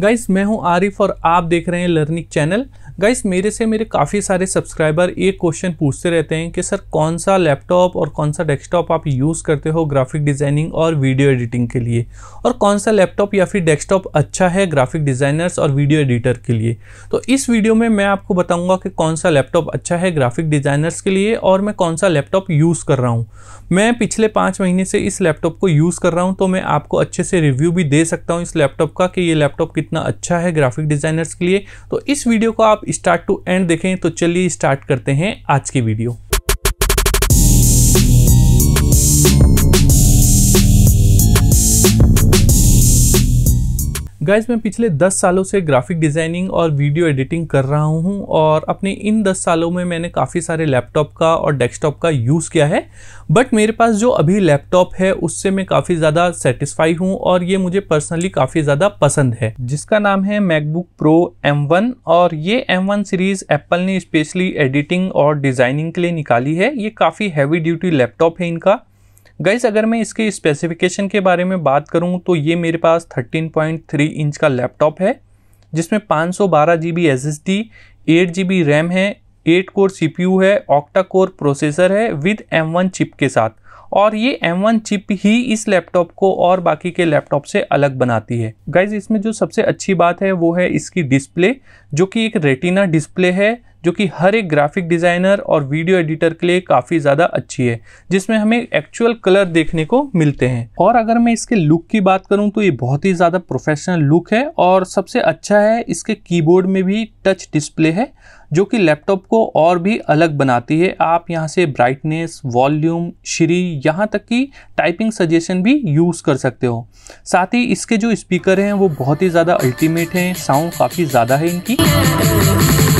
guys मैं हूं आरिफ और आप देख रहे हैं लर्निंग चैनल गाइस मेरे से मेरे काफ़ी सारे सब्सक्राइबर एक क्वेश्चन पूछते रहते हैं कि सर कौन सा लैपटॉप और कौन सा डेस्कटॉप आप यूज़ करते हो ग्राफिक डिज़ाइनिंग और वीडियो एडिटिंग के लिए और कौन सा लैपटॉप या फिर डेस्कटॉप अच्छा है ग्राफिक डिज़ाइनर्स और वीडियो एडिटर के लिए तो इस वीडियो में मैं आपको बताऊँगा कि कौन सा लैपटॉप अच्छा है ग्राफिक डिज़ाइनर्स के लिए और मैं कौन सा लैपटॉप यूज़ कर रहा हूँ मैं पिछले पाँच महीने से इस लैपटॉप को यूज़ कर रहा हूँ तो मैं आपको अच्छे से रिव्यू भी दे सकता हूँ इस लैपटॉप का कि ये लैपटॉप कितना अच्छा है ग्राफिक डिज़ाइनर्स के लिए तो इस वीडियो को आप स्टार्ट टू एंड देखें तो चलिए स्टार्ट करते हैं आज की वीडियो गाइज मैं पिछले 10 सालों से ग्राफिक डिज़ाइनिंग और वीडियो एडिटिंग कर रहा हूँ और अपने इन 10 सालों में मैंने काफ़ी सारे लैपटॉप का और डेस्कटॉप का यूज़ किया है बट मेरे पास जो अभी लैपटॉप है उससे मैं काफ़ी ज़्यादा सेटिस्फाई हूँ और ये मुझे पर्सनली काफ़ी ज़्यादा पसंद है जिसका नाम है मैकबुक प्रो एम और ये एम सीरीज़ एप्पल ने स्पेशली एडिटिंग और डिज़ाइनिंग के लिए निकाली है ये काफ़ी हैवी ड्यूटी लैपटॉप है इनका गाइस अगर मैं इसके स्पेसिफिकेशन के बारे में बात करूँ तो ये मेरे पास 13.3 इंच का लैपटॉप है जिसमें पाँच सौ बारह G B S S D eight G B RAM है eight core C P U है ऑक्टा कोर प्रोसेसर है विद एम वन चिप के साथ और ये M1 चिप ही इस लैपटॉप को और बाकी के लैपटॉप से अलग बनाती है गाइज इसमें जो सबसे अच्छी बात है वो है इसकी डिस्प्ले जो कि एक रेटिना डिस्प्ले है जो कि हर एक ग्राफिक डिज़ाइनर और वीडियो एडिटर के लिए काफ़ी ज़्यादा अच्छी है जिसमें हमें एक्चुअल कलर देखने को मिलते हैं और अगर मैं इसके लुक की बात करूँ तो ये बहुत ही ज़्यादा प्रोफेशनल लुक है और सबसे अच्छा है इसके कीबोर्ड में भी टच डिस्प्ले है जो कि लैपटॉप को और भी अलग बनाती है आप यहाँ से ब्राइटनेस वॉल्यूम श्री यहाँ तक कि टाइपिंग सजेशन भी यूज़ कर सकते हो साथ ही इसके जो स्पीकर हैं वो बहुत ही ज़्यादा अल्टीमेट हैं साउंड काफ़ी ज़्यादा है इनकी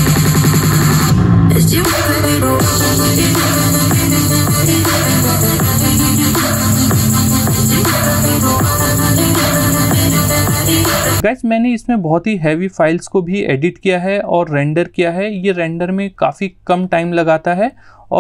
गैस मैंने इसमें बहुत ही हैवी फाइल्स को भी एडिट किया है और रेंडर किया है ये रेंडर में काफ़ी कम टाइम लगाता है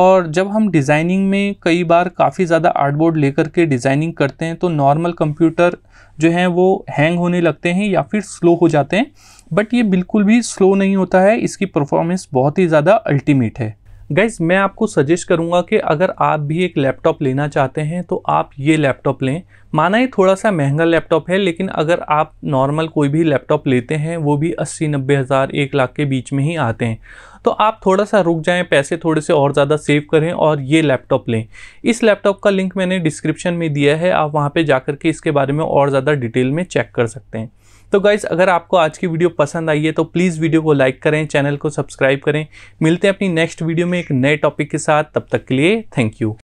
और जब हम डिज़ाइनिंग में कई बार काफ़ी ज़्यादा आर्टबोर्ड लेकर के डिज़ाइनिंग करते हैं तो नॉर्मल कंप्यूटर जो हैं वो हैंग होने लगते हैं या फिर स्लो हो जाते हैं बट ये बिल्कुल भी स्लो नहीं होता है इसकी परफॉर्मेंस बहुत ही ज़्यादा अल्टीमेट है गाइज मैं आपको सजेस्ट करूंगा कि अगर आप भी एक लैपटॉप लेना चाहते हैं तो आप ये लैपटॉप लें माना ये थोड़ा सा महंगा लैपटॉप है लेकिन अगर आप नॉर्मल कोई भी लैपटॉप लेते हैं वो भी अस्सी नब्बे हज़ार एक लाख के बीच में ही आते हैं तो आप थोड़ा सा रुक जाएं पैसे थोड़े से और ज़्यादा सेव करें और ये लैपटॉप लें इस लैपटॉप का लिंक मैंने डिस्क्रिप्शन में दिया है आप वहाँ पर जा के इसके बारे में और ज़्यादा डिटेल में चेक कर सकते हैं तो गाइज़ अगर आपको आज की वीडियो पसंद आई है तो प्लीज़ वीडियो को लाइक करें चैनल को सब्सक्राइब करें मिलते हैं अपनी नेक्स्ट वीडियो में एक नए टॉपिक के साथ तब तक के लिए थैंक यू